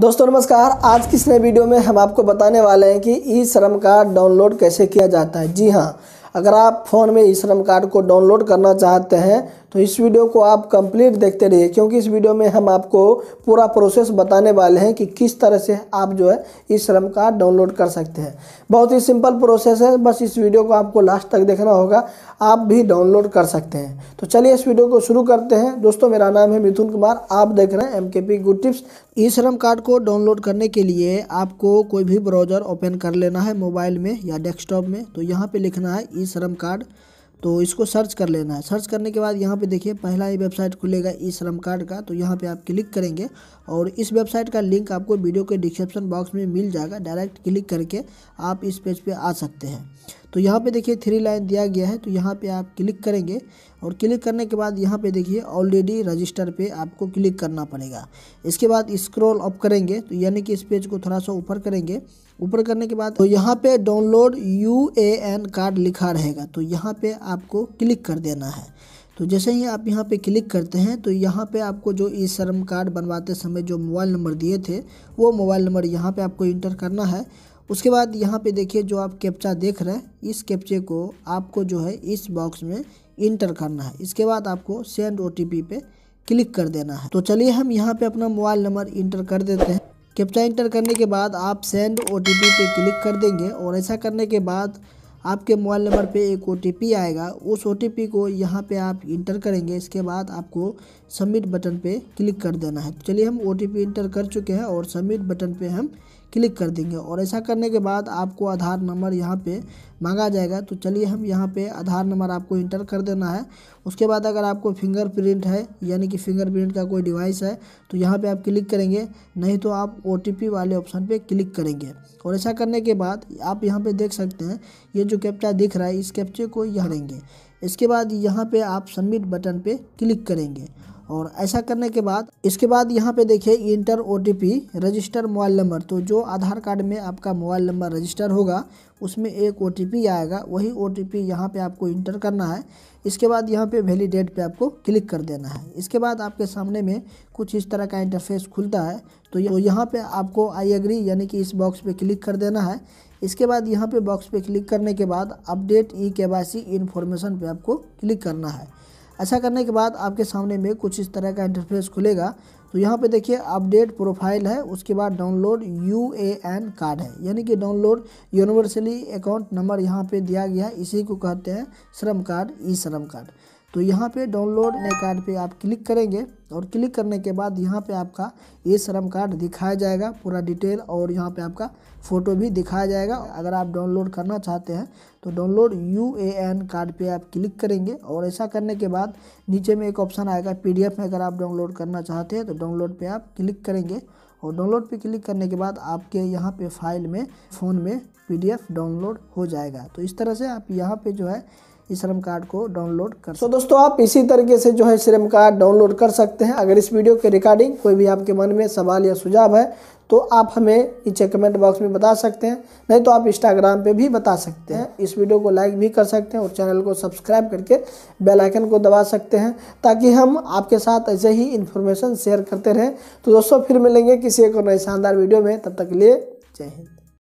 दोस्तों नमस्कार आज की इस नए वीडियो में हम आपको बताने वाले हैं कि ई श्रम कार्ड डाउनलोड कैसे किया जाता है जी हाँ अगर आप फ़ोन में ई श्रम कार्ड को डाउनलोड करना चाहते हैं तो इस वीडियो को आप कंप्लीट देखते रहिए क्योंकि इस वीडियो में हम आपको पूरा प्रोसेस बताने वाले हैं कि किस तरह से आप जो है इस श्रम कार्ड डाउनलोड कर सकते हैं बहुत ही सिंपल प्रोसेस है बस इस वीडियो को आपको लास्ट तक देखना होगा आप भी डाउनलोड कर सकते हैं तो चलिए इस वीडियो को शुरू करते हैं दोस्तों मेरा नाम है मिथुन कुमार आप देख रहे हैं एम के पी गुड टिप्स ई श्रम कार्ड को डाउनलोड करने के लिए आपको कोई भी ब्राउज़र ओपन कर लेना है मोबाइल में या डेस्कटॉप में तो यहाँ पे लिखना है ई श्रम कार्ड तो इसको सर्च कर लेना है सर्च करने के बाद यहाँ पे देखिए पहला ये वेबसाइट खुलेगा ई श्रम कार्ड का तो यहाँ पे आप क्लिक करेंगे और इस वेबसाइट का लिंक आपको वीडियो के डिस्क्रिप्शन बॉक्स में मिल जाएगा डायरेक्ट क्लिक करके आप इस पेज पे आ सकते हैं तो यहाँ पे देखिए थ्री लाइन दिया गया है तो यहाँ पे आप क्लिक करेंगे और क्लिक करने के बाद यहाँ पे देखिए ऑलरेडी रजिस्टर पे आपको क्लिक करना पड़ेगा इसके बाद स्क्रॉल अप करेंगे तो यानी कि इस पेज को थोड़ा सा ऊपर करेंगे ऊपर करने के बाद तो यहाँ पे download U A N card लिखा रहेगा तो यहाँ पर आपको क्लिक कर देना है तो जैसे ही आप यहाँ पे क्लिक करते हैं तो यहाँ पे आपको जो ई श्रम कार्ड बनवाते समय जो मोबाइल नंबर दिए थे वो मोबाइल नंबर यहाँ पे आपको इंटर करना है उसके बाद यहाँ पे देखिए जो आप कैप्चा देख रहे हैं इस कैप्चे को आपको जो है इस बॉक्स में इंटर करना है इसके बाद आपको सेंड ओ पे क्लिक कर देना है तो चलिए हम यहाँ पे अपना मोबाइल नंबर इंटर कर देते हैं कैप्चा इंटर करने के बाद आप सेंड ओ पे क्लिक कर देंगे और ऐसा करने के बाद आपके मोबाइल नंबर पे एक ओ आएगा उस ओ को यहाँ पे आप इंटर करेंगे इसके बाद आपको सबमिट बटन पे क्लिक कर देना है तो चलिए हम ओ इंटर कर चुके हैं और सबमिट बटन पे हम क्लिक कर देंगे और ऐसा करने के बाद आपको आधार नंबर यहाँ पे मांगा जाएगा तो चलिए हम यहाँ पे आधार नंबर आपको इंटर कर देना है उसके बाद अगर आपको फिंगरप्रिंट है यानी कि फिंगरप्रिंट का कोई डिवाइस है तो यहाँ पे आप क्लिक करेंगे नहीं तो आप ओ वाले ऑप्शन पे क्लिक करेंगे और ऐसा करने के बाद आप यहाँ पे देख सकते हैं ये जो कैप्चा दिख रहा है इस कैप्चे को यहाँ इसके बाद यहाँ पे आप सबमिट बटन पर क्लिक करेंगे और ऐसा करने के बाद इसके बाद यहाँ पे देखिए इंटर ओ रजिस्टर मोबाइल नंबर तो जो आधार कार्ड में आपका मोबाइल नंबर रजिस्टर होगा उसमें एक ओ आएगा वही ओ टी यहाँ पर आपको इंटर करना है इसके बाद यहाँ पे वैलिडेट पे आपको क्लिक कर देना है इसके बाद आपके सामने में कुछ इस तरह का इंटरफेस खुलता है तो, तो यहाँ पर आपको आई एग्री यानी कि इस बॉक्स पर क्लिक कर देना है इसके बाद यहाँ पर बॉक्स पर क्लिक करने के बाद अपडेट ई के वाई सी इन्फॉर्मेशन पर आपको क्लिक करना है ऐसा अच्छा करने के बाद आपके सामने में कुछ इस तरह का इंटरफेस खुलेगा तो यहाँ पे देखिए अपडेट प्रोफाइल है उसके बाद download U A N card है यानी कि डाउनलोड यूनिवर्सली अकाउंट नंबर यहाँ पे दिया गया है इसी को कहते हैं श्रम कार्ड ई श्रम कार्ड तो यहाँ पे डाउनलोड नए कार्ड पे आप क्लिक करेंगे और क्लिक करने के बाद यहाँ पे आपका ये श्रम कार्ड दिखाया जाएगा पूरा डिटेल और यहाँ पे आपका फ़ोटो भी दिखाया जाएगा अगर आप डाउनलोड करना चाहते हैं तो download U A N card पे आप क्लिक करेंगे और ऐसा करने के बाद नीचे में एक ऑप्शन आएगा पी डी एफ में अगर आप डाउनलोड करना चाहते हैं तो डाउनलोड पर आप क्लिक करेंगे और डाउनलोड पर क्लिक करने के बाद आपके यहाँ पर फाइल में फ़ोन में पी डाउनलोड हो जाएगा तो इस तरह से आप यहाँ पर जो है इस श्रम कार्ड को डाउनलोड कर सो so, दोस्तों आप इसी तरीके से जो है श्रम कार्ड डाउनलोड कर सकते हैं अगर इस वीडियो के रिकॉर्डिंग कोई भी आपके मन में सवाल या सुझाव है तो आप हमें नीचे कमेंट बॉक्स में बता सकते हैं नहीं तो आप इंस्टाग्राम पे भी बता सकते हैं इस वीडियो को लाइक भी कर सकते हैं और चैनल को सब्सक्राइब करके बेल आइकन को दबा सकते हैं ताकि हम आपके साथ ऐसे ही इन्फॉर्मेशन शेयर करते रहें तो दोस्तों फिर मिलेंगे किसी एक और नए शानदार वीडियो में तब तक के लिए जय हिंद